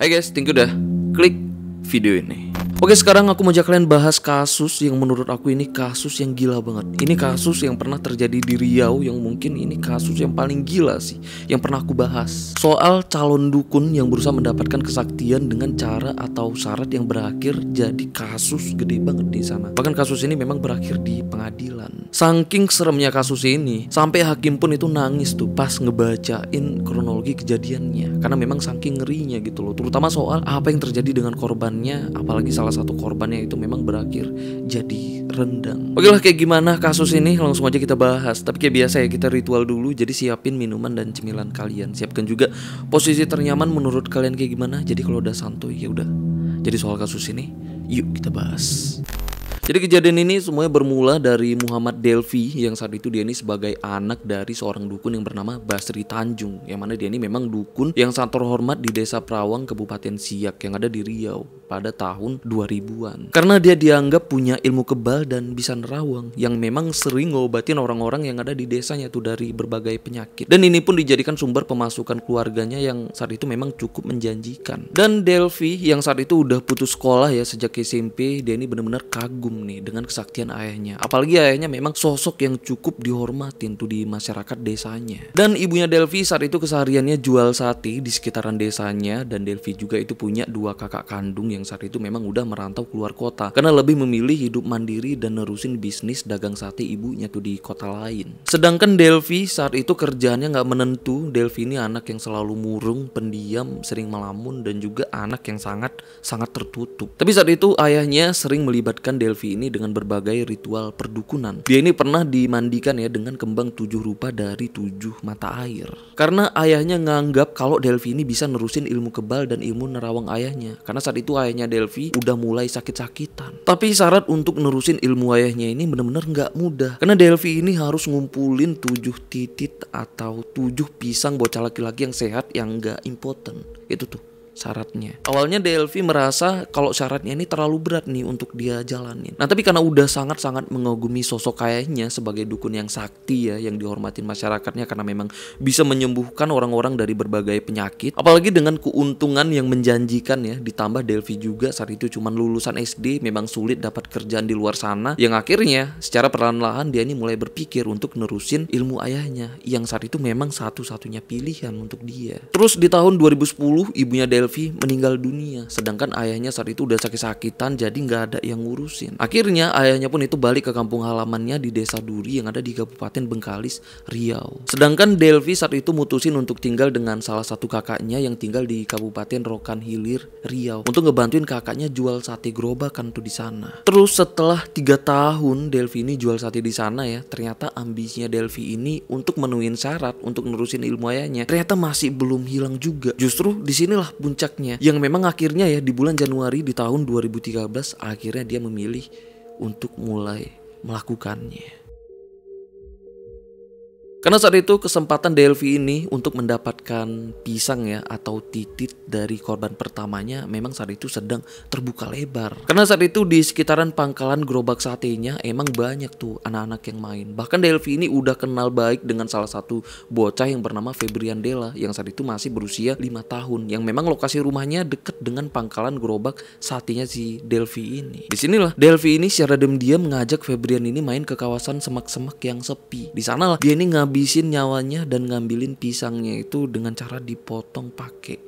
Hai guys, thank you udah klik video ini. Oke sekarang aku mau ajak kalian bahas kasus yang menurut aku ini kasus yang gila banget Ini kasus yang pernah terjadi di Riau yang mungkin ini kasus yang paling gila sih Yang pernah aku bahas Soal calon dukun yang berusaha mendapatkan kesaktian dengan cara atau syarat yang berakhir jadi kasus gede banget di sana Bahkan kasus ini memang berakhir di pengadilan Saking seremnya kasus ini Sampai hakim pun itu nangis tuh pas ngebacain kronologi kejadiannya Karena memang saking ngerinya gitu loh Terutama soal apa yang terjadi dengan korbannya Apalagi salah salah satu korbannya itu memang berakhir jadi rendang. Oke lah kayak gimana kasus ini langsung aja kita bahas. Tapi kayak biasa ya kita ritual dulu jadi siapin minuman dan cemilan kalian. Siapkan juga posisi ternyaman menurut kalian kayak gimana. Jadi kalau udah santuy ya udah. Jadi soal kasus ini yuk kita bahas. Jadi kejadian ini semuanya bermula dari Muhammad Delvi yang saat itu dia ini sebagai anak dari seorang dukun yang bernama Basri Tanjung yang mana dia ini memang dukun yang sangat terhormat di desa Prawang Kabupaten Siak yang ada di Riau pada tahun 2000-an. Karena dia dianggap punya ilmu kebal dan bisa nerawang yang memang sering ngobatin orang-orang yang ada di desanya tuh dari berbagai penyakit. Dan ini pun dijadikan sumber pemasukan keluarganya yang saat itu memang cukup menjanjikan. Dan Delphi yang saat itu udah putus sekolah ya sejak SMP, dia ini benar-benar kagum nih dengan kesaktian ayahnya. Apalagi ayahnya memang sosok yang cukup dihormatin tuh di masyarakat desanya. Dan ibunya Delphi saat itu kesehariannya jual sate di sekitaran desanya dan Delphi juga itu punya dua kakak kandung yang yang saat itu memang udah merantau keluar kota karena lebih memilih hidup mandiri dan nerusin bisnis dagang sate ibunya tuh di kota lain. Sedangkan Delvi saat itu kerjaannya nggak menentu. Delvi ini anak yang selalu murung, pendiam, sering melamun dan juga anak yang sangat sangat tertutup. Tapi saat itu ayahnya sering melibatkan Delvi ini dengan berbagai ritual perdukunan. Dia ini pernah dimandikan ya dengan kembang tujuh rupa dari tujuh mata air. Karena ayahnya nganggap kalau Delvi ini bisa nerusin ilmu kebal dan ilmu nerawang ayahnya. Karena saat itu ayah ayahnya Delphi udah mulai sakit-sakitan. Tapi syarat untuk nerusin ilmu ayahnya ini bener-bener nggak mudah. Karena Delphi ini harus ngumpulin tujuh titik atau tujuh pisang bocah laki-laki yang sehat yang nggak important. Itu tuh syaratnya. Awalnya Delvi merasa kalau syaratnya ini terlalu berat nih untuk dia jalanin. Nah tapi karena udah sangat-sangat mengagumi sosok kayaknya sebagai dukun yang sakti ya, yang dihormatin masyarakatnya karena memang bisa menyembuhkan orang-orang dari berbagai penyakit. Apalagi dengan keuntungan yang menjanjikan ya, ditambah Delvi juga saat itu cuman lulusan SD, memang sulit dapat kerjaan di luar sana. Yang akhirnya secara perlahan-lahan dia ini mulai berpikir untuk nerusin ilmu ayahnya yang saat itu memang satu-satunya pilihan untuk dia. Terus di tahun 2010 ibunya Delvi Devi meninggal dunia, sedangkan ayahnya saat itu udah sakit-sakitan jadi nggak ada yang ngurusin. Akhirnya ayahnya pun itu balik ke kampung halamannya di desa Duri yang ada di Kabupaten Bengkalis, Riau. Sedangkan Delvi saat itu mutusin untuk tinggal dengan salah satu kakaknya yang tinggal di Kabupaten Rokan Hilir, Riau untuk ngebantuin kakaknya jual sate gerobakan tuh di sana. Terus setelah tiga tahun Delvi ini jual sate di sana ya, ternyata ambisinya Delvi ini untuk menuin syarat untuk nerusin ilmu ayahnya ternyata masih belum hilang juga. Justru disinilah puncaknya yang memang akhirnya ya di bulan Januari di tahun 2013 akhirnya dia memilih untuk mulai melakukannya. Karena saat itu kesempatan Delvi ini untuk mendapatkan pisang ya atau titit dari korban pertamanya memang saat itu sedang terbuka lebar. Karena saat itu di sekitaran pangkalan gerobak satenya emang banyak tuh anak-anak yang main. Bahkan Delvi ini udah kenal baik dengan salah satu bocah yang bernama Febrian Della yang saat itu masih berusia 5 tahun yang memang lokasi rumahnya deket dengan pangkalan gerobak satenya si Delvi ini. Di Disinilah Delvi ini secara diam-diam mengajak Febrian ini main ke kawasan semak-semak yang sepi. Di sanalah dia ini ngambil ngabisin nyawanya dan ngambilin pisangnya itu dengan cara dipotong pakai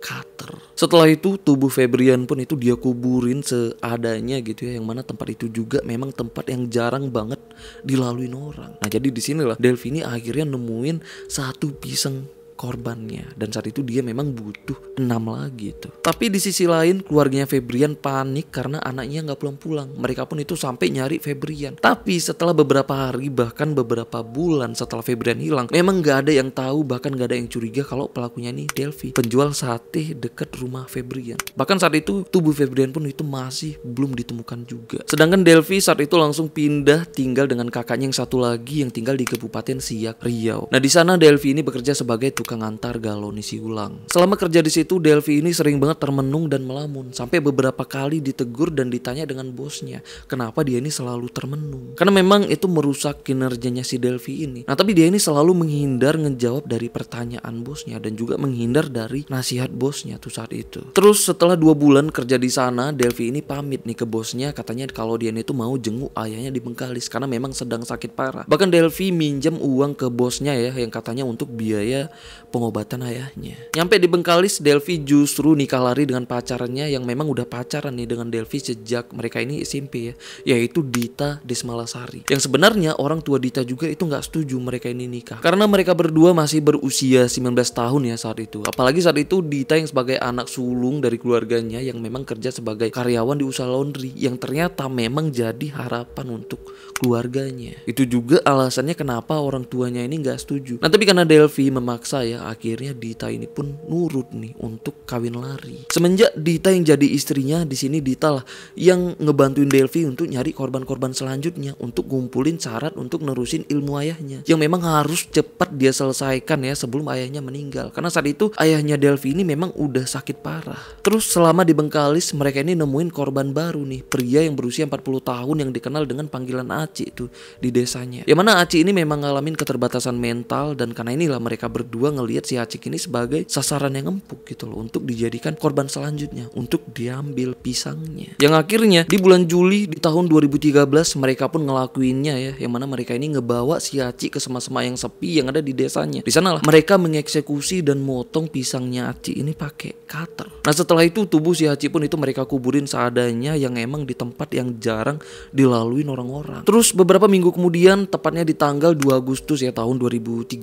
cutter. Setelah itu tubuh Febrian pun itu dia kuburin seadanya gitu ya yang mana tempat itu juga memang tempat yang jarang banget dilalui orang. Nah jadi disinilah Delvini akhirnya nemuin satu pisang korbannya dan saat itu dia memang butuh enam lagi itu. Tapi di sisi lain keluarganya Febrian panik karena anaknya nggak pulang-pulang. Mereka pun itu sampai nyari Febrian. Tapi setelah beberapa hari bahkan beberapa bulan setelah Febrian hilang, memang nggak ada yang tahu bahkan nggak ada yang curiga kalau pelakunya ini Delphi, penjual sate dekat rumah Febrian. Bahkan saat itu tubuh Febrian pun itu masih belum ditemukan juga. Sedangkan Delphi saat itu langsung pindah tinggal dengan kakaknya yang satu lagi yang tinggal di Kabupaten Siak Riau. Nah di sana Delphi ini bekerja sebagai tukang tukang antar galon isi ulang. Selama kerja di situ, Delvi ini sering banget termenung dan melamun. Sampai beberapa kali ditegur dan ditanya dengan bosnya, kenapa dia ini selalu termenung. Karena memang itu merusak kinerjanya si Delvi ini. Nah tapi dia ini selalu menghindar ngejawab dari pertanyaan bosnya dan juga menghindar dari nasihat bosnya tuh saat itu. Terus setelah dua bulan kerja di sana, Delvi ini pamit nih ke bosnya katanya kalau dia ini tuh mau jenguk ayahnya di Bengkalis karena memang sedang sakit parah. Bahkan Delvi minjem uang ke bosnya ya yang katanya untuk biaya pengobatan ayahnya. Nyampe di Bengkalis, Delvi justru nikah lari dengan pacarnya yang memang udah pacaran nih dengan Delvi sejak mereka ini SMP ya, yaitu Dita Desmalasari. Yang sebenarnya orang tua Dita juga itu nggak setuju mereka ini nikah. Karena mereka berdua masih berusia 19 tahun ya saat itu. Apalagi saat itu Dita yang sebagai anak sulung dari keluarganya yang memang kerja sebagai karyawan di usaha laundry yang ternyata memang jadi harapan untuk keluarganya. Itu juga alasannya kenapa orang tuanya ini nggak setuju. Nah tapi karena Delvi memaksa yang akhirnya Dita ini pun nurut nih untuk kawin lari. Semenjak Dita yang jadi istrinya di sini Dita lah yang ngebantuin Delvi untuk nyari korban-korban selanjutnya untuk ngumpulin syarat untuk nerusin ilmu ayahnya yang memang harus cepat dia selesaikan ya sebelum ayahnya meninggal. Karena saat itu ayahnya Delvi ini memang udah sakit parah. Terus selama di Bengkalis mereka ini nemuin korban baru nih pria yang berusia 40 tahun yang dikenal dengan panggilan Aci itu di desanya. Yang mana Aci ini memang ngalamin keterbatasan mental dan karena inilah mereka berdua ngelihat si Acik ini sebagai sasaran yang empuk gitu loh untuk dijadikan korban selanjutnya untuk diambil pisangnya. Yang akhirnya di bulan Juli di tahun 2013 mereka pun ngelakuinnya ya yang mana mereka ini ngebawa si Acik ke semak-semak yang sepi yang ada di desanya. Di sanalah mereka mengeksekusi dan motong pisangnya Acik ini pakai cutter. Nah setelah itu tubuh si Acik pun itu mereka kuburin seadanya yang emang di tempat yang jarang dilalui orang-orang. Terus beberapa minggu kemudian tepatnya di tanggal 2 Agustus ya tahun 2013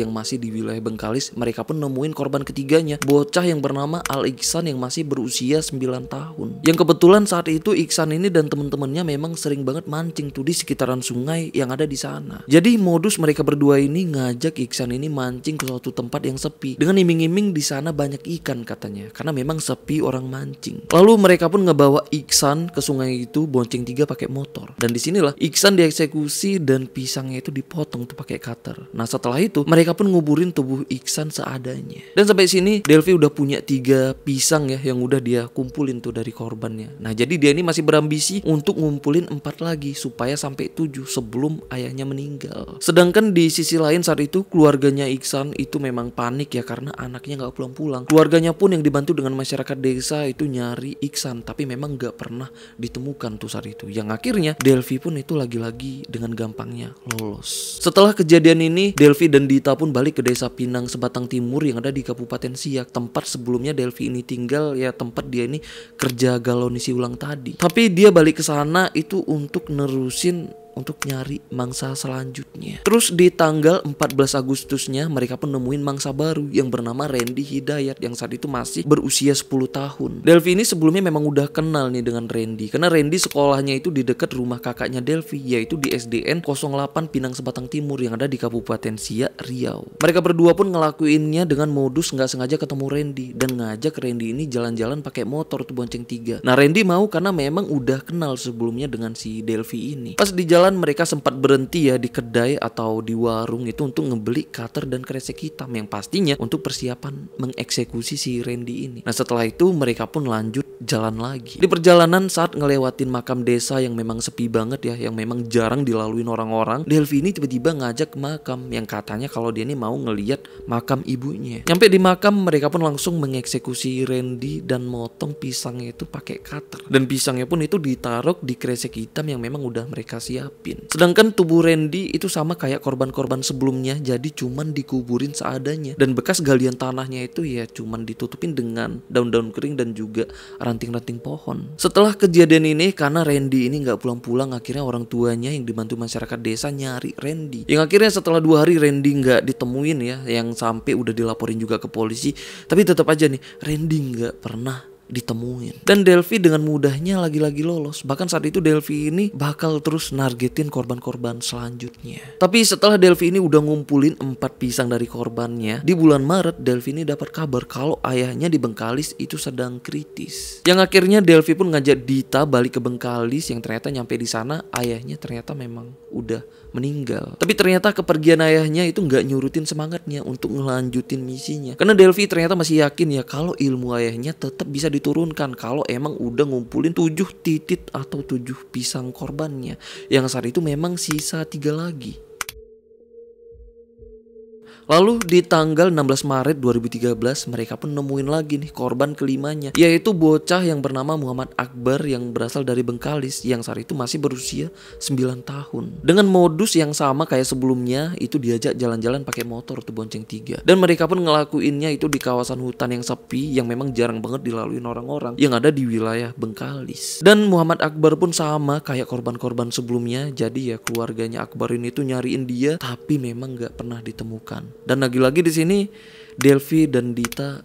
yang masih di wilayah sungai Bengkalis, mereka pun nemuin korban ketiganya, bocah yang bernama Al Iksan yang masih berusia 9 tahun. Yang kebetulan saat itu Iksan ini dan teman-temannya memang sering banget mancing tuh di sekitaran sungai yang ada di sana. Jadi modus mereka berdua ini ngajak Iksan ini mancing ke suatu tempat yang sepi dengan iming-iming di sana banyak ikan katanya karena memang sepi orang mancing. Lalu mereka pun ngebawa Iksan ke sungai itu bonceng tiga pakai motor. Dan disinilah Iksan dieksekusi dan pisangnya itu dipotong tuh pakai cutter. Nah setelah itu mereka pun nguburin tubuh tubuh Iksan seadanya. Dan sampai sini Delvi udah punya tiga pisang ya yang udah dia kumpulin tuh dari korbannya. Nah jadi dia ini masih berambisi untuk ngumpulin empat lagi supaya sampai tujuh sebelum ayahnya meninggal. Sedangkan di sisi lain saat itu keluarganya Iksan itu memang panik ya karena anaknya nggak pulang-pulang. Keluarganya pun yang dibantu dengan masyarakat desa itu nyari Iksan tapi memang nggak pernah ditemukan tuh saat itu. Yang akhirnya Delvi pun itu lagi-lagi dengan gampangnya lolos. Setelah kejadian ini Delvi dan Dita pun balik ke desa Pinang Sebatang Timur yang ada di Kabupaten Siak tempat sebelumnya Delvi ini tinggal ya tempat dia ini kerja galonisi ulang tadi tapi dia balik ke sana itu untuk nerusin untuk nyari mangsa selanjutnya. Terus di tanggal 14 Agustusnya mereka pun nemuin mangsa baru yang bernama Randy Hidayat yang saat itu masih berusia 10 tahun. Delvi ini sebelumnya memang udah kenal nih dengan Randy karena Randy sekolahnya itu di dekat rumah kakaknya Delvi yaitu di SDN 08 Pinang Sebatang Timur yang ada di Kabupaten Siak Riau. Mereka berdua pun ngelakuinnya dengan modus nggak sengaja ketemu Randy dan ngajak Randy ini jalan-jalan pakai motor tuh bonceng tiga. Nah Randy mau karena memang udah kenal sebelumnya dengan si Delvi ini. Pas di jalan jalan mereka sempat berhenti ya di kedai atau di warung itu untuk ngebeli cutter dan kresek hitam yang pastinya untuk persiapan mengeksekusi si Randy ini. Nah setelah itu mereka pun lanjut jalan lagi. Di perjalanan saat ngelewatin makam desa yang memang sepi banget ya, yang memang jarang dilaluin orang-orang, Delvi ini tiba-tiba ngajak ke makam yang katanya kalau dia ini mau ngeliat makam ibunya. Sampai di makam mereka pun langsung mengeksekusi Randy dan motong pisangnya itu pakai cutter. Dan pisangnya pun itu ditaruh di kresek hitam yang memang udah mereka siap disiapin. Sedangkan tubuh Randy itu sama kayak korban-korban sebelumnya, jadi cuman dikuburin seadanya. Dan bekas galian tanahnya itu ya cuman ditutupin dengan daun-daun kering dan juga ranting-ranting pohon. Setelah kejadian ini, karena Randy ini nggak pulang-pulang, akhirnya orang tuanya yang dibantu masyarakat desa nyari Randy. Yang akhirnya setelah dua hari Randy nggak ditemuin ya, yang sampai udah dilaporin juga ke polisi. Tapi tetap aja nih, Randy nggak pernah ditemuin. Dan Delphi dengan mudahnya lagi-lagi lolos. Bahkan saat itu Delphi ini bakal terus nargetin korban-korban selanjutnya. Tapi setelah Delphi ini udah ngumpulin empat pisang dari korbannya, di bulan Maret Delphi ini dapat kabar kalau ayahnya di Bengkalis itu sedang kritis. Yang akhirnya Delphi pun ngajak Dita balik ke Bengkalis yang ternyata nyampe di sana ayahnya ternyata memang udah meninggal. Tapi ternyata kepergian ayahnya itu nggak nyurutin semangatnya untuk ngelanjutin misinya. Karena Delphi ternyata masih yakin ya kalau ilmu ayahnya tetap bisa diturunkan kalau emang udah ngumpulin tujuh titik atau tujuh pisang korbannya. Yang saat itu memang sisa tiga lagi. Lalu di tanggal 16 Maret 2013 mereka pun nemuin lagi nih korban kelimanya yaitu bocah yang bernama Muhammad Akbar yang berasal dari Bengkalis yang saat itu masih berusia 9 tahun. Dengan modus yang sama kayak sebelumnya itu diajak jalan-jalan pakai motor tuh bonceng tiga dan mereka pun ngelakuinnya itu di kawasan hutan yang sepi yang memang jarang banget dilalui orang-orang yang ada di wilayah Bengkalis. Dan Muhammad Akbar pun sama kayak korban-korban sebelumnya jadi ya keluarganya Akbar ini tuh nyariin dia tapi memang gak pernah ditemukan. Dan lagi-lagi di sini Delvi dan Dita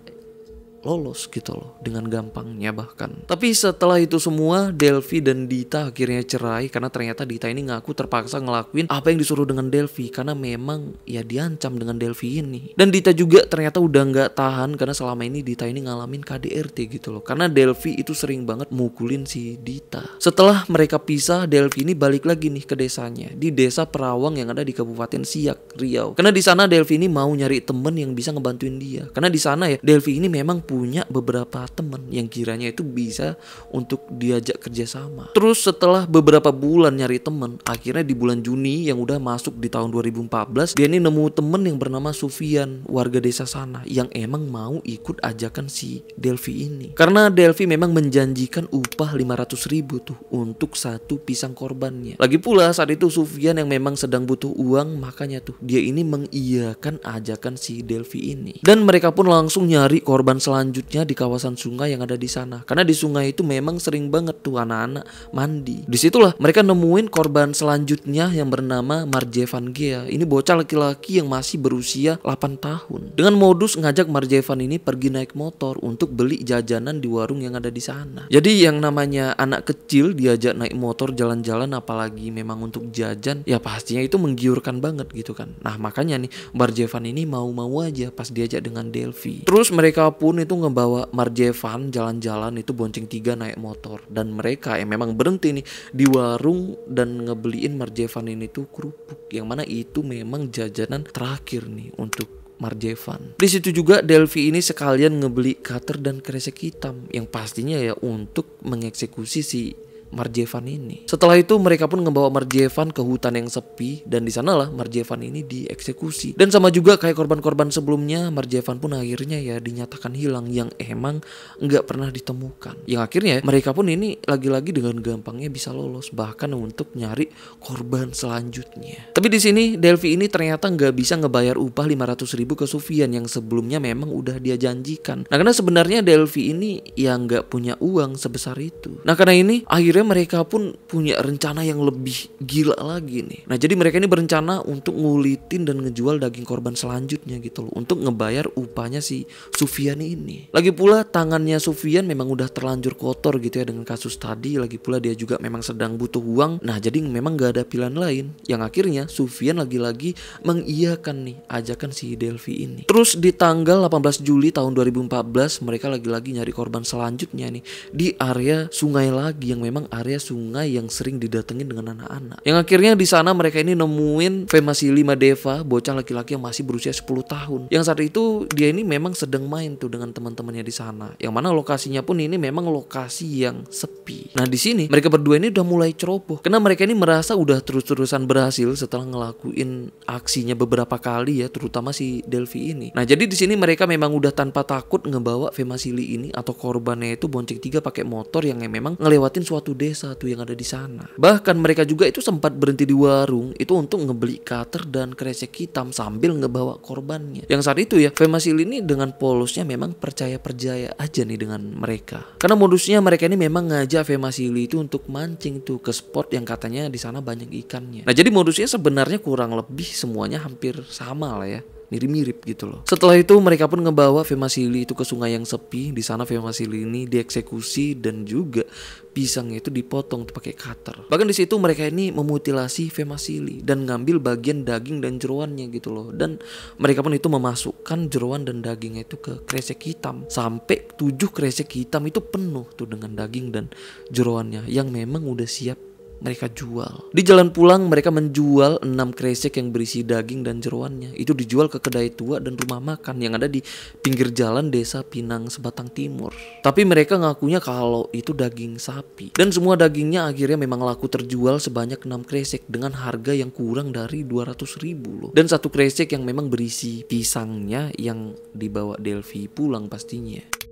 lolos gitu loh dengan gampangnya bahkan. Tapi setelah itu semua Delphi dan Dita akhirnya cerai karena ternyata Dita ini ngaku terpaksa ngelakuin apa yang disuruh dengan Delphi karena memang ya diancam dengan Delphi ini. Dan Dita juga ternyata udah nggak tahan karena selama ini Dita ini ngalamin KDRT gitu loh. Karena Delphi itu sering banget mukulin si Dita. Setelah mereka pisah, Delphi ini balik lagi nih ke desanya di desa Perawang yang ada di Kabupaten Siak, Riau. Karena di sana Delphi ini mau nyari temen yang bisa ngebantuin dia. Karena di sana ya Delphi ini memang punya beberapa temen yang kiranya itu bisa untuk diajak kerjasama. Terus setelah beberapa bulan nyari temen, akhirnya di bulan Juni yang udah masuk di tahun 2014, dia ini nemu temen yang bernama Sufian, warga desa sana, yang emang mau ikut ajakan si Delvi ini. Karena Delvi memang menjanjikan upah 500 ribu tuh untuk satu pisang korbannya. Lagi pula saat itu Sufian yang memang sedang butuh uang, makanya tuh dia ini mengiyakan ajakan si Delvi ini. Dan mereka pun langsung nyari korban selanjutnya selanjutnya di kawasan sungai yang ada di sana. Karena di sungai itu memang sering banget tuh anak-anak mandi. Disitulah mereka nemuin korban selanjutnya yang bernama Marje Van Gea. Ini bocah laki-laki yang masih berusia 8 tahun. Dengan modus ngajak Marje Van ini pergi naik motor untuk beli jajanan di warung yang ada di sana. Jadi yang namanya anak kecil diajak naik motor jalan-jalan apalagi memang untuk jajan ya pastinya itu menggiurkan banget gitu kan. Nah makanya nih Marje ini mau-mau aja pas diajak dengan Delphi. Terus mereka pun itu ngebawa Marjevan jalan-jalan itu bonceng tiga naik motor dan mereka yang memang berhenti nih di warung dan ngebeliin Marjevan ini tuh kerupuk yang mana itu memang jajanan terakhir nih untuk Marjevan. Di situ juga Delphi ini sekalian ngebeli cutter dan kresek hitam yang pastinya ya untuk mengeksekusi si Marjevan ini. Setelah itu mereka pun membawa Marjevan ke hutan yang sepi dan di sanalah Marjevan ini dieksekusi. Dan sama juga kayak korban-korban sebelumnya, Marjevan pun akhirnya ya dinyatakan hilang yang emang nggak pernah ditemukan. Yang akhirnya ya, mereka pun ini lagi-lagi dengan gampangnya bisa lolos bahkan untuk nyari korban selanjutnya. Tapi di sini Delphi ini ternyata nggak bisa ngebayar upah 500 ribu ke Sufian yang sebelumnya memang udah dia janjikan. Nah karena sebenarnya Delphi ini yang nggak punya uang sebesar itu. Nah karena ini akhir akhirnya mereka pun punya rencana yang lebih gila lagi nih. Nah jadi mereka ini berencana untuk ngulitin dan ngejual daging korban selanjutnya gitu loh. Untuk ngebayar upahnya si Sufian ini. Lagi pula tangannya Sufian memang udah terlanjur kotor gitu ya dengan kasus tadi. Lagi pula dia juga memang sedang butuh uang. Nah jadi memang gak ada pilihan lain. Yang akhirnya Sufian lagi-lagi mengiyakan nih ajakan si Delvi ini. Terus di tanggal 18 Juli tahun 2014 mereka lagi-lagi nyari korban selanjutnya nih. Di area sungai lagi yang memang area sungai yang sering didatengin dengan anak-anak. Yang akhirnya di sana mereka ini nemuin Lima Deva, bocah laki-laki yang masih berusia 10 tahun. Yang saat itu dia ini memang sedang main tuh dengan teman-temannya di sana. Yang mana lokasinya pun ini memang lokasi yang sepi. Nah di sini mereka berdua ini udah mulai ceroboh. Karena mereka ini merasa udah terus-terusan berhasil setelah ngelakuin aksinya beberapa kali ya, terutama si Delphi ini. Nah jadi di sini mereka memang udah tanpa takut ngebawa Femasili ini atau korbannya itu bonceng tiga pakai motor yang memang ngelewatin suatu desa tuh yang ada di sana. Bahkan mereka juga itu sempat berhenti di warung itu untuk ngebeli cutter dan kresek hitam sambil ngebawa korbannya. Yang saat itu ya, Femasil ini dengan polosnya memang percaya-percaya aja nih dengan mereka. Karena modusnya mereka ini memang ngajak Femasili itu untuk mancing tuh ke spot yang katanya di sana banyak ikannya. Nah, jadi modusnya sebenarnya kurang lebih semuanya hampir sama lah ya mirip-mirip gitu loh. Setelah itu mereka pun ngebawa Femasili itu ke sungai yang sepi. Di sana Femasili ini dieksekusi dan juga pisangnya itu dipotong pakai cutter. Bahkan di situ mereka ini memutilasi Femasili dan ngambil bagian daging dan jeruannya gitu loh. Dan mereka pun itu memasukkan jeruan dan dagingnya itu ke kresek hitam sampai tujuh kresek hitam itu penuh tuh dengan daging dan jeruannya yang memang udah siap mereka jual. Di jalan pulang mereka menjual enam kresek yang berisi daging dan jeruannya. Itu dijual ke kedai tua dan rumah makan yang ada di pinggir jalan desa Pinang Sebatang Timur. Tapi mereka ngakunya kalau itu daging sapi. Dan semua dagingnya akhirnya memang laku terjual sebanyak enam kresek dengan harga yang kurang dari 200 ribu loh. Dan satu kresek yang memang berisi pisangnya yang dibawa Delphi pulang pastinya.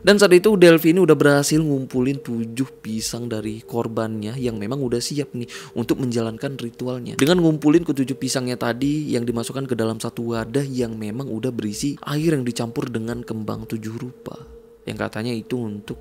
Dan saat itu ini udah berhasil ngumpulin tujuh pisang dari korbannya yang memang udah siap nih untuk menjalankan ritualnya. Dengan ngumpulin ketujuh pisangnya tadi yang dimasukkan ke dalam satu wadah yang memang udah berisi air yang dicampur dengan kembang tujuh rupa. Yang katanya itu untuk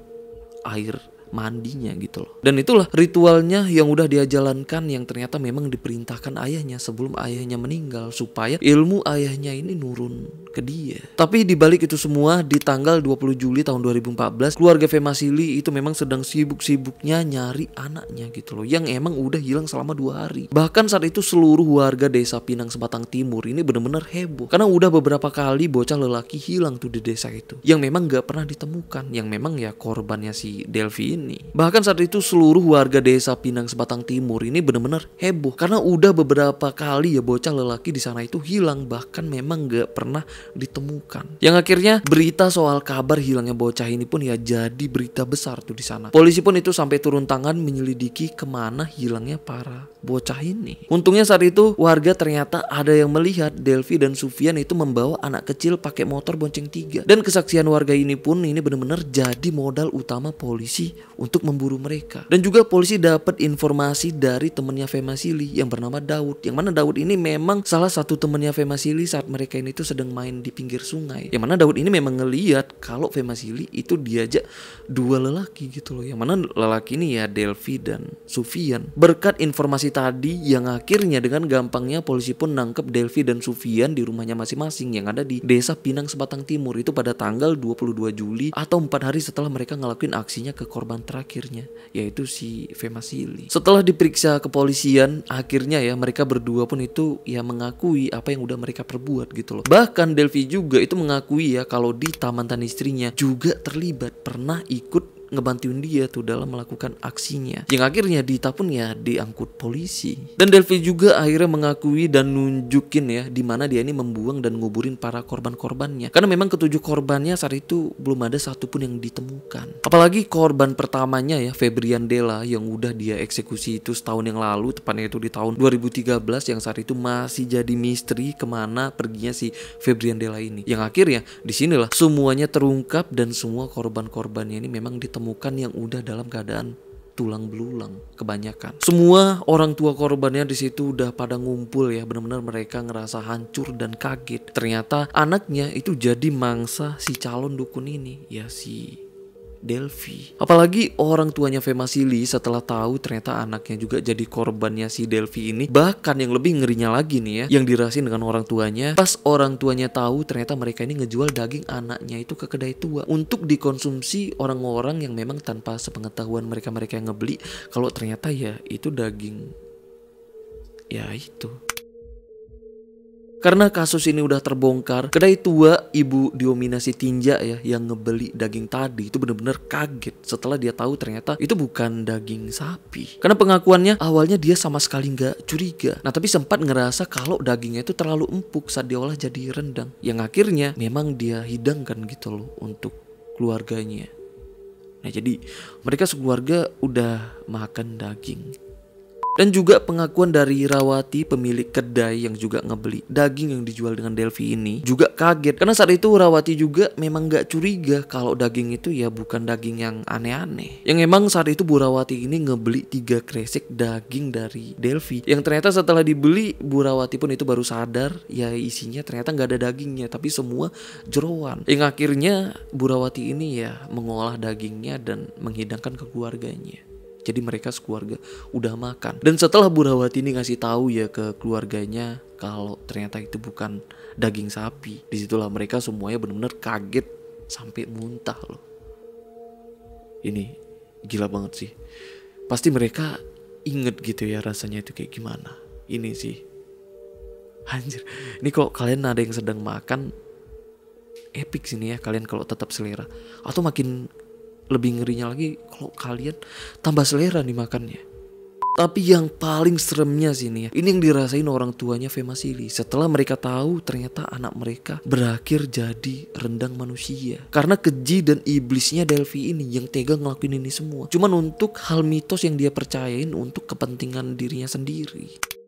air mandinya gitu loh. Dan itulah ritualnya yang udah dia jalankan yang ternyata memang diperintahkan ayahnya sebelum ayahnya meninggal supaya ilmu ayahnya ini nurun ke dia. Tapi dibalik itu semua di tanggal 20 Juli tahun 2014 keluarga Femasili itu memang sedang sibuk-sibuknya nyari anaknya gitu loh yang emang udah hilang selama dua hari. Bahkan saat itu seluruh warga desa Pinang Sebatang Timur ini benar-benar heboh karena udah beberapa kali bocah lelaki hilang tuh di desa itu yang memang gak pernah ditemukan yang memang ya korbannya si Delvi ini. Bahkan saat itu seluruh warga desa Pinang Sebatang Timur ini benar-benar heboh karena udah beberapa kali ya bocah lelaki di sana itu hilang bahkan memang gak pernah ditemukan. Yang akhirnya berita soal kabar hilangnya bocah ini pun ya jadi berita besar tuh di sana. Polisi pun itu sampai turun tangan menyelidiki kemana hilangnya para bocah ini. Untungnya saat itu warga ternyata ada yang melihat Delvi dan Sufian itu membawa anak kecil pakai motor bonceng tiga. Dan kesaksian warga ini pun ini benar-benar jadi modal utama polisi untuk memburu mereka. Dan juga polisi dapat informasi dari temannya Femasili yang bernama Daud. Yang mana Daud ini memang salah satu temannya Femasili saat mereka ini itu sedang main di pinggir sungai. Yang mana Daud ini memang ngeliat kalau Femasili itu diajak dua lelaki gitu loh. Yang mana lelaki ini ya Delphi dan Sufian. Berkat informasi tadi yang akhirnya dengan gampangnya polisi pun nangkep Delphi dan Sufian di rumahnya masing-masing yang ada di desa Pinang Sebatang Timur itu pada tanggal 22 Juli atau empat hari setelah mereka ngelakuin aksinya ke korban terakhirnya yaitu si Femasili. Setelah diperiksa kepolisian akhirnya ya mereka berdua pun itu ya mengakui apa yang udah mereka perbuat gitu loh. Bahkan Delvi juga itu mengakui ya kalau di taman tan istrinya juga terlibat pernah ikut ngebantuin dia tuh dalam melakukan aksinya. Yang akhirnya Dita pun ya diangkut polisi. Dan Delphi juga akhirnya mengakui dan nunjukin ya di mana dia ini membuang dan nguburin para korban-korbannya. Karena memang ketujuh korbannya saat itu belum ada satupun yang ditemukan. Apalagi korban pertamanya ya Febrian Della yang udah dia eksekusi itu setahun yang lalu tepatnya itu di tahun 2013 yang saat itu masih jadi misteri kemana perginya si Febrian Della ini. Yang akhirnya disinilah semuanya terungkap dan semua korban-korbannya ini memang ditemukan temukan yang udah dalam keadaan tulang belulang kebanyakan. Semua orang tua korbannya di situ udah pada ngumpul ya, benar-benar mereka ngerasa hancur dan kaget. Ternyata anaknya itu jadi mangsa si calon dukun ini, ya si Delphi. Apalagi orang tuanya Femasili Sili setelah tahu ternyata anaknya juga jadi korbannya si Delphi ini. Bahkan yang lebih ngerinya lagi nih ya, yang dirasain dengan orang tuanya. Pas orang tuanya tahu ternyata mereka ini ngejual daging anaknya itu ke kedai tua untuk dikonsumsi orang-orang yang memang tanpa sepengetahuan mereka-mereka yang ngebeli kalau ternyata ya itu daging ya itu karena kasus ini udah terbongkar, kedai tua ibu diominasi tinja ya yang ngebeli daging tadi itu bener-bener kaget setelah dia tahu ternyata itu bukan daging sapi. Karena pengakuannya awalnya dia sama sekali nggak curiga. Nah tapi sempat ngerasa kalau dagingnya itu terlalu empuk saat diolah jadi rendang. Yang akhirnya memang dia hidangkan gitu loh untuk keluarganya. Nah jadi mereka sekeluarga udah makan daging. Dan juga pengakuan dari Rawati pemilik kedai yang juga ngebeli daging yang dijual dengan Delvi ini juga kaget. Karena saat itu Rawati juga memang gak curiga kalau daging itu ya bukan daging yang aneh-aneh. Yang emang saat itu Bu Rawati ini ngebeli tiga kresek daging dari Delvi. Yang ternyata setelah dibeli Bu Rawati pun itu baru sadar ya isinya ternyata gak ada dagingnya tapi semua jeroan. Yang akhirnya Bu Rawati ini ya mengolah dagingnya dan menghidangkan ke keluarganya. Jadi mereka sekeluarga udah makan. Dan setelah Bu Burawati ini ngasih tahu ya ke keluarganya kalau ternyata itu bukan daging sapi. Disitulah mereka semuanya benar-benar kaget sampai muntah loh. Ini gila banget sih. Pasti mereka inget gitu ya rasanya itu kayak gimana. Ini sih. Anjir, ini kok kalian ada yang sedang makan epic sini ya kalian kalau tetap selera atau makin lebih ngerinya lagi kalau kalian tambah selera dimakannya. Tapi yang paling seremnya sih nih ya, ini yang dirasain orang tuanya Fema Sili. Setelah mereka tahu ternyata anak mereka berakhir jadi rendang manusia. Karena keji dan iblisnya Delphi ini yang tega ngelakuin ini semua. Cuman untuk hal mitos yang dia percayain untuk kepentingan dirinya sendiri.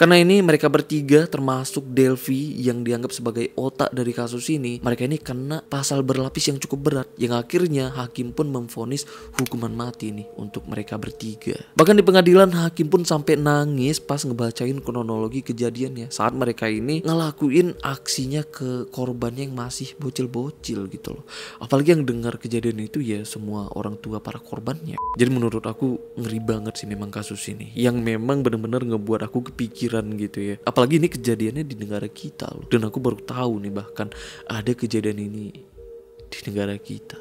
Karena ini mereka bertiga termasuk Delphi yang dianggap sebagai otak dari kasus ini, mereka ini kena pasal berlapis yang cukup berat yang akhirnya hakim pun memfonis hukuman mati nih untuk mereka bertiga. Bahkan di pengadilan hakim pun sampai nangis pas ngebacain kronologi kejadiannya saat mereka ini ngelakuin aksinya ke korban yang masih bocil-bocil gitu loh. Apalagi yang dengar kejadian itu ya semua orang tua para korbannya. Jadi menurut aku ngeri banget sih memang kasus ini yang memang bener-bener ngebuat aku kepikir pikiran gitu ya apalagi ini kejadiannya di negara kita loh dan aku baru tahu nih bahkan ada kejadian ini di negara kita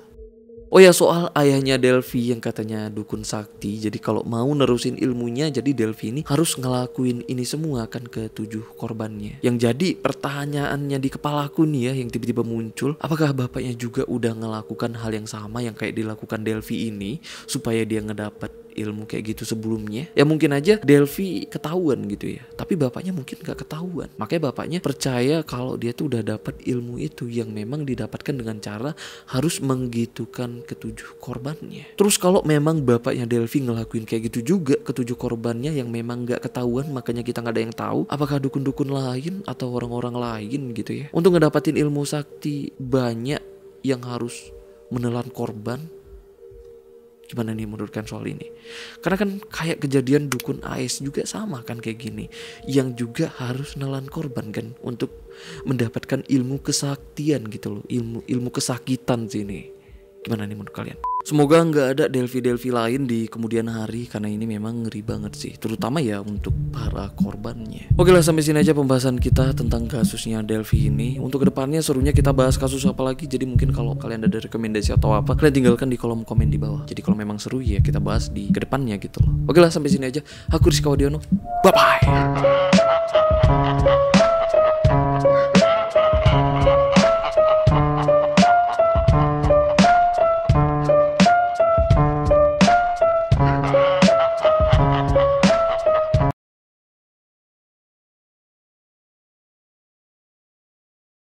Oh ya soal ayahnya Delphi yang katanya dukun sakti Jadi kalau mau nerusin ilmunya jadi Delphi ini harus ngelakuin ini semua kan ke tujuh korbannya Yang jadi pertanyaannya di kepala aku nih ya yang tiba-tiba muncul Apakah bapaknya juga udah ngelakukan hal yang sama yang kayak dilakukan Delphi ini Supaya dia ngedapat ilmu kayak gitu sebelumnya ya mungkin aja Delphi ketahuan gitu ya tapi bapaknya mungkin gak ketahuan makanya bapaknya percaya kalau dia tuh udah dapat ilmu itu yang memang didapatkan dengan cara harus menggitukan ketujuh korbannya. Terus kalau memang bapaknya Delphi ngelakuin kayak gitu juga ketujuh korbannya yang memang gak ketahuan makanya kita nggak ada yang tahu apakah dukun-dukun lain atau orang-orang lain gitu ya. Untuk ngedapatin ilmu sakti banyak yang harus menelan korban gimana nih menurutkan soal ini karena kan kayak kejadian dukun AS juga sama kan kayak gini yang juga harus nelan korban kan untuk mendapatkan ilmu kesaktian gitu loh ilmu ilmu kesakitan sini Gimana nih menurut kalian? Semoga nggak ada Delphi-Delphi lain di kemudian hari karena ini memang ngeri banget sih, terutama ya untuk para korbannya. Oke lah sampai sini aja pembahasan kita tentang kasusnya Delphi ini. Untuk kedepannya serunya kita bahas kasus apa lagi, jadi mungkin kalau kalian ada rekomendasi atau apa, kalian tinggalkan di kolom komen di bawah. Jadi kalau memang seru ya kita bahas di kedepannya gitu loh. Oke lah sampai sini aja. Aku Rizka Wadiono, bye-bye!